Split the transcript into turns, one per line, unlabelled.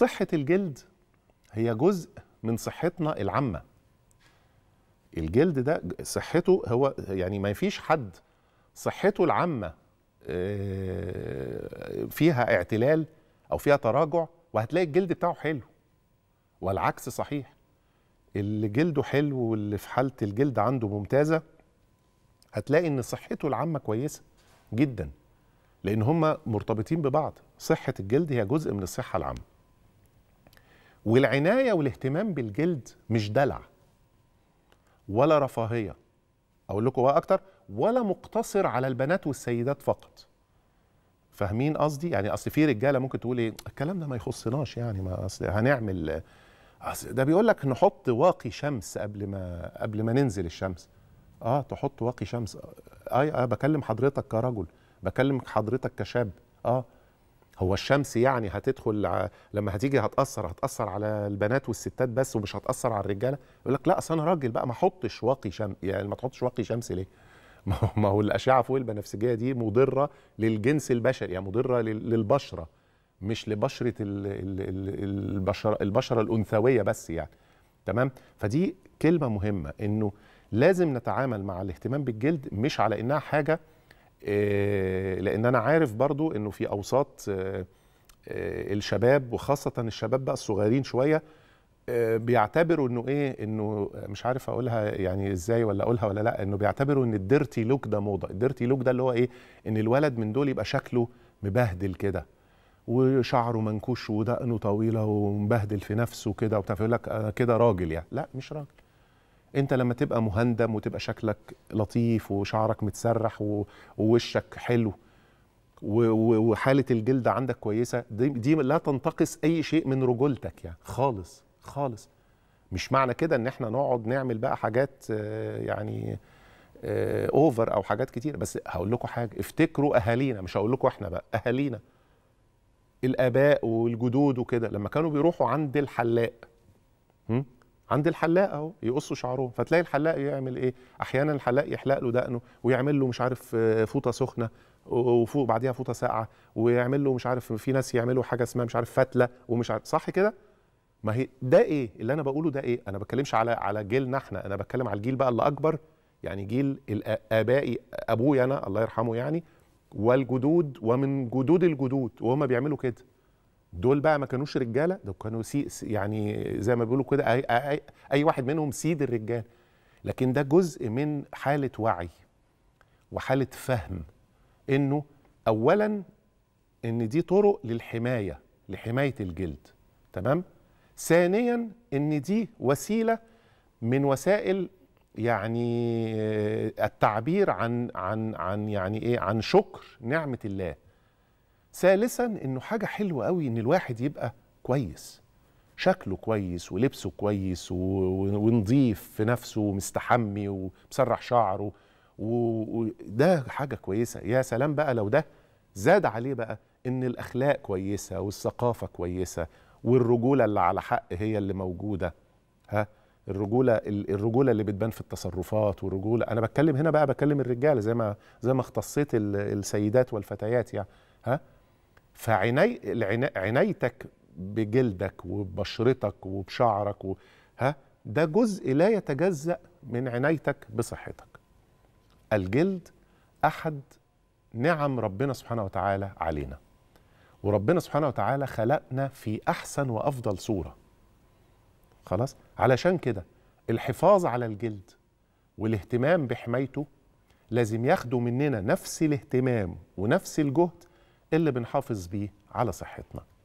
صحة الجلد هي جزء من صحتنا العامة الجلد ده صحته هو يعني ما فيش حد صحته العامة آه، فيها اعتلال أو فيها تراجع وهتلاقي الجلد بتاعه حلو والعكس صحيح اللي جلده حلو واللي في حالة الجلد عنده ممتازة هتلاقي إن صحته العامة كويسة جدا لأن هما مرتبطين ببعض صحة الجلد هي جزء من الصحة العامة والعناية والاهتمام بالجلد مش دلع ولا رفاهية أقول لكم بقى أكتر ولا مقتصر على البنات والسيدات فقط فاهمين قصدي يعني اصل في رجاله ممكن تقول ايه الكلام ده ما يخصناش يعني ما اصل هنعمل اصل ده بيقول لك نحط واقي شمس قبل ما قبل ما ننزل الشمس اه تحط واقي شمس اي آه, آه بكلم حضرتك كرجل بكلم حضرتك كشاب اه هو الشمس يعني هتدخل لما هتيجي هتاثر هتاثر على البنات والستات بس ومش هتاثر على الرجاله يقول لك لا اصل انا راجل بقى ما احطش واقي شم يعني ما تحطش واقي شمس ليه ما هو الاشعه فوق البنفسجيه دي مضره للجنس البشري يعني مضره للبشره مش لبشره البشره البشره الانثويه بس يعني تمام فدي كلمه مهمه انه لازم نتعامل مع الاهتمام بالجلد مش على انها حاجه آه، لان انا عارف برضو انه في اوساط آه، آه، الشباب وخاصه الشباب بقى الصغيرين شويه بيعتبروا انه ايه انه مش عارف اقولها يعني ازاي ولا اقولها ولا لا انه بيعتبروا ان الديرتي لوك ده موضه الديرتي لوك ده اللي هو ايه ان الولد من دول يبقى شكله مبهدل كده وشعره منكوش ودقنه طويله ومبهدل في نفسه كده وبتاع فيقول لك كده راجل يعني لا مش راجل انت لما تبقى مهندم وتبقى شكلك لطيف وشعرك متسرح ووشك حلو وحاله الجلد عندك كويسه دي, دي لا تنتقص اي شيء من رجولتك يعني خالص خالص مش معنى كده ان احنا نقعد نعمل بقى حاجات آه، يعني اوفر آه، او حاجات كتير بس هقول لكم حاجه افتكروا اهالينا مش هقول لكم احنا بقى اهالينا الاباء والجدود وكده لما كانوا بيروحوا عند الحلاق عند الحلاق اهو يقصوا شعرهم فتلاقي الحلاق يعمل ايه احيانا الحلاق يحلق له دقنه ويعمل له مش عارف آه، فوطه سخنه وفوق بعديها فوطه ساقعه ويعمل له مش عارف في ناس يعملوا حاجه اسمها مش عارف فتله ومش عارف صح كده ما هي ده ايه اللي انا بقوله ده ايه انا بتكلمش على على جيلنا احنا انا بتكلم على الجيل بقى اللي اكبر يعني جيل ابائي ابويا انا الله يرحمه يعني والجدود ومن جدود الجدود وهم بيعملوا كده دول بقى ما كانوش رجاله دول كانوا سي يعني زي ما بيقولوا كده أي, أي, اي واحد منهم سيد الرجال لكن ده جزء من حاله وعي وحاله فهم انه اولا ان دي طرق للحمايه لحمايه الجلد تمام ثانيا ان دي وسيله من وسائل يعني آه، التعبير عن عن عن يعني ايه عن شكر نعمه الله ثالثا انه حاجه حلوه قوي ان الواحد يبقى كويس شكله كويس ولبسه كويس و... ونظيف في نفسه ومستحمي ومسرح شعره وده و... حاجه كويسه يا سلام بقى لو ده زاد عليه بقى ان الاخلاق كويسه والثقافه كويسه والرجوله اللي على حق هي اللي موجوده ها الرجوله الرجوله اللي بتبان في التصرفات والرجوله انا بتكلم هنا بقى بكلم الرجاله زي ما زي ما اختصيت السيدات والفتيات يعني ها فعيني عنايتك بجلدك وبشرتك وبشعرك و... ها ده جزء لا يتجزأ من عنايتك بصحتك الجلد أحد نعم ربنا سبحانه وتعالى علينا وربنا سبحانه وتعالى خلقنا في أحسن وأفضل صورة خلاص علشان كده الحفاظ على الجلد والاهتمام بحمايته لازم ياخدوا مننا نفس الاهتمام ونفس الجهد اللي بنحافظ بيه على صحتنا